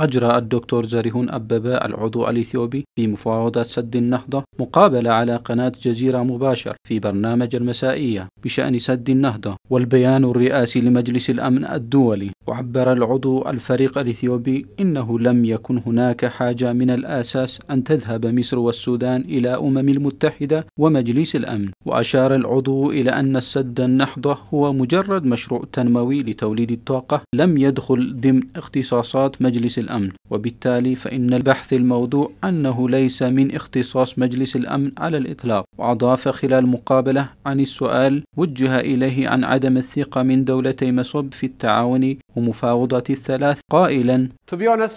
أجرى الدكتور زريهون أبباء العضو الإثيوبي في مفاوضة سد النهضة مقابلة على قناة جزيرة مباشر في برنامج المسائية بشأن سد النهضة والبيان الرئاسي لمجلس الأمن الدولي وعبر العضو الفريق الإثيوبي إنه لم يكن هناك حاجة من الأساس أن تذهب مصر والسودان إلى أمم المتحدة ومجلس الأمن وأشار العضو إلى أن السد النهضة هو مجرد مشروع تنموي لتوليد الطاقة لم يدخل ضمن اختصاصات مجلس الأمن وبالتالي فإن البحث الموضوع أنه ليس من اختصاص مجلس الأمن على الإطلاق وأضاف خلال مقابلة عن السؤال وجه إليه عن عدم الثقة من دولتي مصب في التعاون ومفاوضة الثلاث قائلا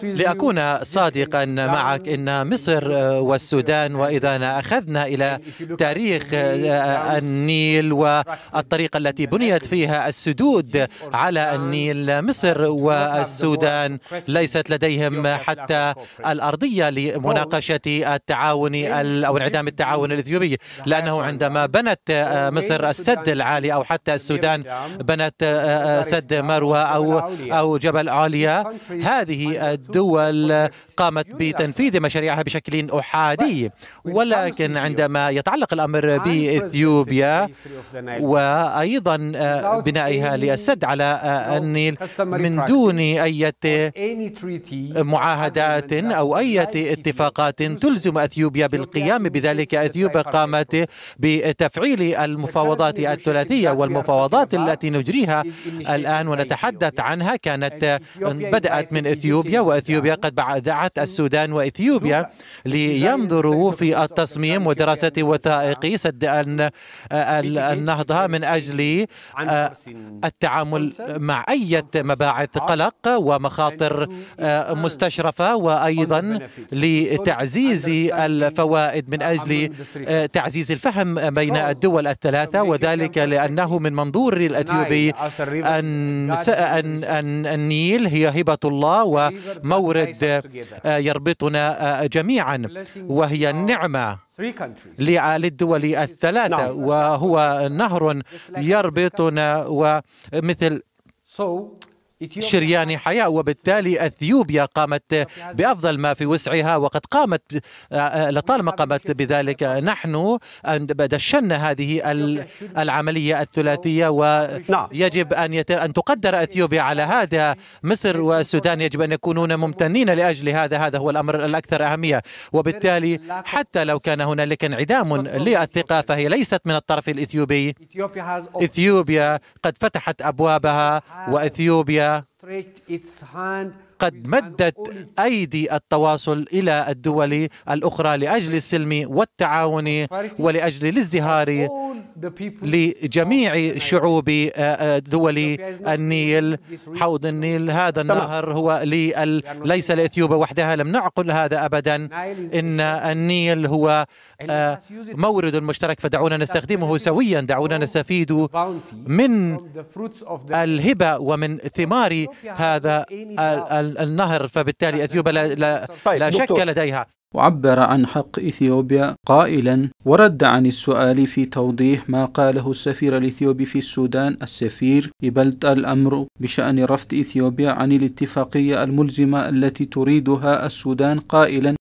لأكون صادقا معك إن مصر آه، والسودان وإذا أخذنا إلى تاريخ آه، آه، النيل والطريقة التي بنيت فيها السدود على النيل مصر والسودان ليست لديهم حتى الأرضية لمناقشة oh, التعاون أو انعدام التعاون الإثيوبي لأنه عندما بنت oh, مصر السد العالي أو حتى السودان بنت سد مروى أو أو جبل عاليا هذه الدول قامت بتنفيذ مشاريعها بشكل أحادي ولكن عندما يتعلق الأمر بإثيوبيا وأيضا آه، بنائها للسد على آه، النيل من دون أي معاهدات أو أي اتفاقات تلزم أثيوبيا بالقيام بذلك أثيوبيا قامت بتفعيل المفاوضات الثلاثية والمفاوضات التي نجريها الآن ونتحدث عن عنها كانت آه، بدأت من إثيوبيا وإثيوبيا قد بعدعت السودان وإثيوبيا لينظروا في التصميم ودراسة وثائقي نعم. سد آه، النهضة من أجل آه، التعامل مع أي مباعث قلق ومخاطر مستشرفة وأيضا لتعزيز الفوائد من أجل تعزيز الفهم بين الدول الثلاثة وذلك لأنه من منظور الأثيوبي أن, أن النيل هي هبة الله ومورد آه، يربطنا آه، جميعا وهي النعمة للدول الثلاثة وهو نهر يربطنا ومثل شريان حياة وبالتالي أثيوبيا قامت بأفضل ما في وسعها وقد قامت آه، آه، لطالما قامت بذلك طيب. نحن دشنا هذه العملية الثلاثية ويجب نعم. أن, يت... أن تقدر أثيوبيا على هذا مصر والسودان يجب أن يكونون ممتنين لأجل هذا هذا هو الأمر الأكثر أهمية وبالتالي حتى لو كان هنالك انعدام للثقة فهي ليست من الطرف الإثيوبي إثيوبيا قد فتحت أبوابها وإثيوبيا yeah قد مدت أيدي التواصل إلى الدول الأخرى لأجل السلم والتعاون ولأجل الازدهار لجميع شعوب آه، آه، دول النيل حوض النيل هذا النهر هو لي ليس لإثيوبيا وحدها لم نعقل هذا أبدا إن النيل هو آه، مورد مشترك فدعونا نستخدمه سويا دعونا نستفيد من الهبة ومن ثمار هذا النهر فبالتالي اثيوبيا لا, لا, طيب، لا شك لديها وعبر عن حق إثيوبيا قائلا ورد عن السؤال في توضيح ما قاله السفير الإثيوبي في السودان السفير إبلت الأمر بشأن رفض إثيوبيا عن الاتفاقية الملزمة التي تريدها السودان قائلا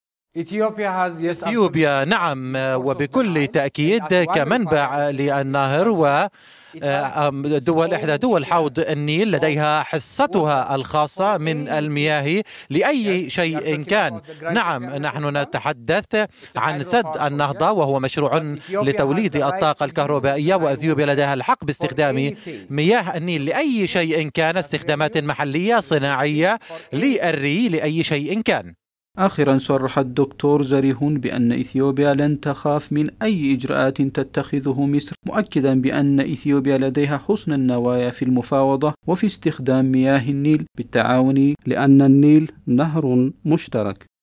إثيوبيا نعم وبكل تأكيد كمنبع للنهر و آه، دول إحدى دول حوض النيل لديها حصتها الخاصة من المياه لأي شيء كان نعم نحن نتحدث عن سد النهضة وهو مشروع لتوليد الطاقة الكهربائية وأثيوبيا لديها الحق باستخدام مياه النيل لأي شيء كان استخدامات محلية صناعية للري لأي شيء كان آخرا صرح الدكتور زريهون بأن إثيوبيا لن تخاف من أي إجراءات تتخذه مصر مؤكدا بأن إثيوبيا لديها حسن النوايا في المفاوضة وفي استخدام مياه النيل بالتعاون لأن النيل نهر مشترك